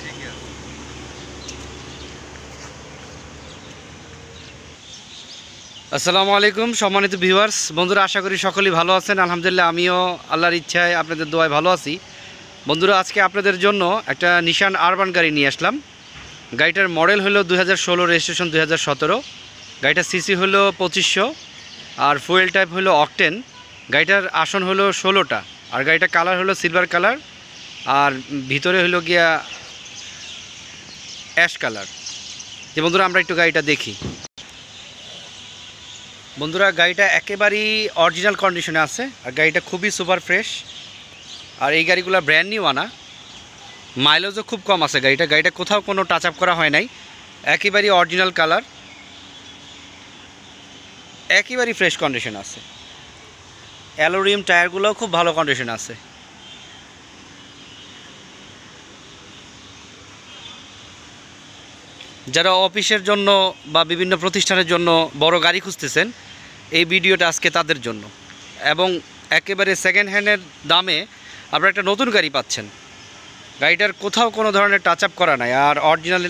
হ্যাঁ, আসসালামু আলাইকুম সম্মানিত ভিউয়ার্স বন্ধুরা আশা করি সকলেই ভালো আছেন আলহামদুলিল্লাহ আমিও আল্লাহর ইচ্ছায় আপনাদের দোয়ায় ভালো আছি বন্ধুরা আজকে আপনাদের জন্য একটা নিশান আরবান গাড়ি নিয়ে আসলাম গাড়িটার মডেল হলো দু হাজার রেজিস্ট্রেশন দু হাজার গাড়িটার সিসি হলো পঁচিশশো আর ফুয়েল টাইপ হলো অকটেন গাড়িটার আসন হলো ষোলোটা আর গাড়িটার কালার হলো সিলভার কালার আর ভিতরে হলো গিয়া অ্যাশ কালার যে বন্ধুরা আমরা একটু গাড়িটা দেখি বন্ধুরা গাড়িটা একেবারেই অরিজিনাল কন্ডিশনে আছে আর গাড়িটা খুবই সুপার ফ্রেশ আর এই গাড়িগুলো ব্র্যান্ড নিউ আনা মাইলেজও খুব কম আছে গাড়িটা গাড়িটা কোথাও কোনো টাচ আপ করা হয় নাই একেবারেই অরিজিনাল কালার একেবারেই ফ্রেশ কন্ডিশন আছে অ্যালোরিয়াম টায়ারগুলোও খুব ভালো কন্ডিশন আছে যারা অফিসের জন্য বা বিভিন্ন প্রতিষ্ঠানের জন্য বড় গাড়ি খুঁজতেছেন এই ভিডিওটা আজকে তাদের জন্য এবং একেবারে সেকেন্ড হ্যান্ডের দামে আপনারা একটা নতুন গাড়ি পাচ্ছেন গাড়িটার কোথাও কোনো ধরনের টাচ আপ করা নাই আর original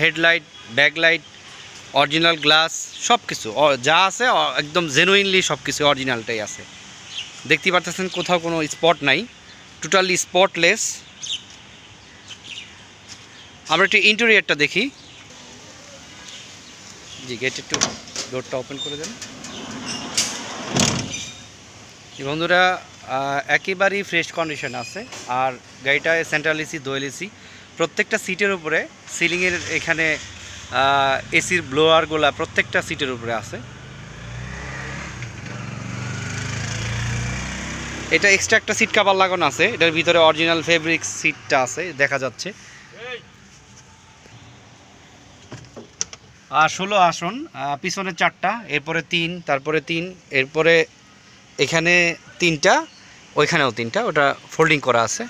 headlight backlight original glass সব কিছু যা আছে একদম জেনুইনলি সব কিছু অরিজিনালটাই আছে দেখতে পারতেছেন কোথাও কোনো স্পট নাই টোটালি স্পটলেস আমরা একটু ইন্টেরিয়ারটা দেখি জি গেট একটু ডোরটা ওপেন করে দেন বন্ধুরা একেবারেই ফ্রেশ কন্ডিশন আছে আর গাড়িটা সেন্ট্রাল এসি দোয়েল এসি প্রত্যেকটা সিটের উপরে সিলিংয়ের এখানে এসির ব্লোয়ারগুলা প্রত্যেকটা সিটের উপরে আছে এটা এক্সট্রা একটা সিট কাভার লাগানো আছে এটার ভিতরে অরিজিনাল ফেব্রিক সিটটা আছে দেখা যাচ্ছে ষোলো আসন পিছনে চারটা এরপরে তিন তারপরে তিন এরপরে এখানে তিনটা ওইখানেও তিনটা ওটা ফোল্ডিং করা আছে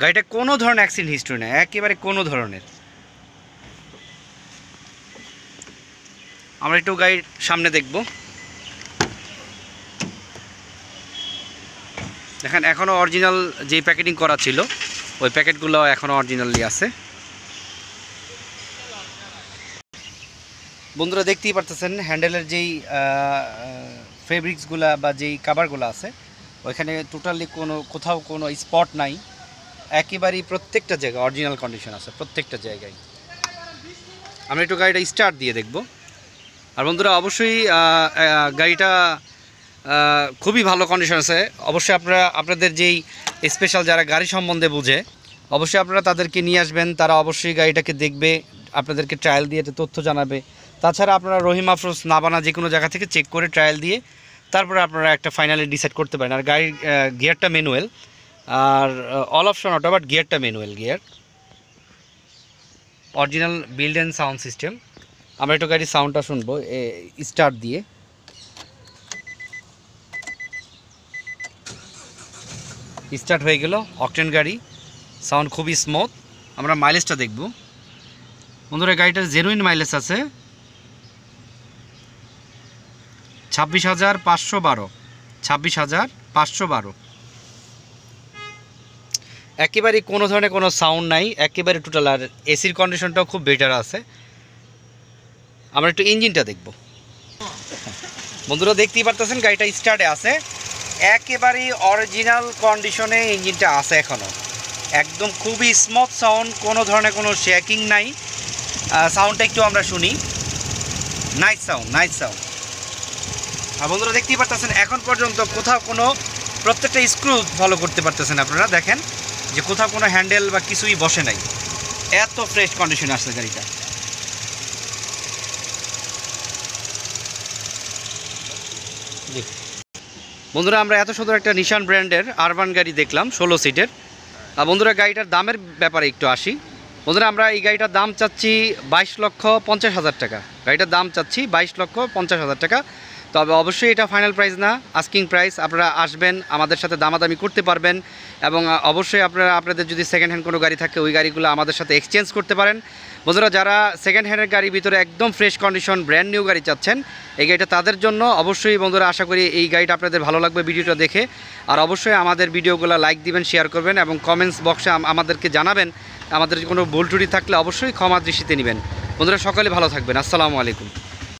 গাড়িটা কোনো ধরনের অ্যাক্সিডেন্ট হিস্ট্রি নেই একেবারে কোনো ধরনের আমরা একটু গাড়ির সামনে দেখব দেখেন এখনও অরিজিনাল যে প্যাকেটিং করা ছিল ওই প্যাকেটগুলো এখনও অরিজিনালি আছে বন্ধুরা দেখতেই পারতেছেন হ্যান্ডেলের যেই ফেব্রিক্সগুলা বা যেই কাভারগুলো আছে ওইখানে টোটালি কোনো কোথাও কোনো স্পট নাই একেবারেই প্রত্যেকটা জায়গায় অরিজিনাল কন্ডিশন আছে প্রত্যেকটা জায়গায় আমি একটু গাড়িটা স্টার্ট দিয়ে দেখব আর বন্ধুরা অবশ্যই গাড়িটা খুবই ভালো কন্ডিশন আছে অবশ্যই আপনারা আপনাদের যেই স্পেশাল যারা গাড়ি সম্বন্ধে বুঝে অবশ্যই আপনারা তাদেরকে নিয়ে আসবেন তারা অবশ্যই গাড়িটাকে দেখবে আপনাদেরকে ট্রায়াল দিয়ে এটা তথ্য জানাবে তাছাড়া আপনারা রহিম আফরোজ নাবানা যে কোনো জায়গা থেকে চেক করে ট্রায়াল দিয়ে তারপরে আপনারা একটা ফাইনালি ডিসাইড করতে পারেন আর গাড়ির গিয়ারটা ম্যানুয়াল আর অল অপশন অটো বাট গিয়ারটা manual gear original build and sound system আমরা একটু গাড়ির সাউন্ডটা শুনবো স্টার্ট দিয়ে স্টার্ট হয়ে গেল অকটেন গাড়ি সাউন্ড খুবই স্মুথ আমরা মাইলেজটা দেখব বন্ধুরা গাড়িটার জেনুইন মাইলেজ আছে ছাব্বিশ হাজার পাঁচশো বারো ছাব্বিশ হাজার পাঁচশো বারো একেবারে কোনো ধরনের কোনো সাউন্ড নাই একেবারে টোটাল আর এসির কন্ডিশনটাও খুব বেটার আছে আমরা একটু ইঞ্জিনটা দেখব বন্ধুরা দেখতেই পারতেছেন গাড়িটা স্টার্টে আছে একেবারেই অরিজিনাল কন্ডিশনে ইঞ্জিনটা আছে এখনও একদম খুবই স্মুথ সাউন্ড কোনো ধরনের কোনো শেকিং নাই সাউন্ডটা একটু আমরা শুনি নাইট সাউন্ড নাইট সাউন্ড আর বন্ধুরা দেখতেই পারতেছেন এখন পর্যন্ত কোথাও কোনো প্রত্যেকটা স্ক্রু ফলো করতে পারতেছেন আপনারা দেখেন যে কোথাও কোনো হ্যান্ডেল বা কিছুই বসে নাই এত ফ্রেশ কন্ডিশনে আসছে গাড়িটা দেখুন বন্ধুরা আমরা এত সুন্দর একটা নিশান ব্র্যান্ডের আরবান গাড়ি দেখলাম ষোলো সিটের আর বন্ধুরা গাড়িটার দামের ব্যাপারে একটু আসি বন্ধুরা আমরা এই গাড়িটার দাম চাচ্ছি বাইশ লক্ষ পঞ্চাশ হাজার টাকা গাড়িটার দাম চাচ্ছি বাইশ লক্ষ পঞ্চাশ হাজার টাকা তবে অবশ্যই এটা ফাইনাল প্রাইস না আস্কিং প্রাইস আপনারা আসবেন আমাদের সাথে দামাদামি করতে পারবেন এবং অবশ্যই আপনারা আপনাদের যদি সেকেন্ড হ্যান্ড কোনো গাড়ি থাকে ওই গাড়িগুলো আমাদের সাথে এক্সচেঞ্জ করতে পারেন বন্ধুরা যারা সেকেন্ড হ্যান্ডের গাড়ির ভিতরে একদম ফ্রেশ কন্ডিশন ব্র্যান্ড নিউ গাড়ি চাচ্ছেন এই গাড়িটা তাদের জন্য অবশ্যই বন্ধুরা আশা করি এই গাড়িটা আপনাদের ভালো লাগবে ভিডিওটা দেখে আর অবশ্যই আমাদের ভিডিওগুলো লাইক দিবেন শেয়ার করবেন এবং কমেন্টস বক্সে আমাদেরকে জানাবেন আমাদের কোনো ভুল ত্রুটি থাকলে অবশ্যই ক্ষমা দৃষ্টিতে নেবেন বন্ধুরা সকালে ভালো থাকবেন আসসালামু আলাইকুম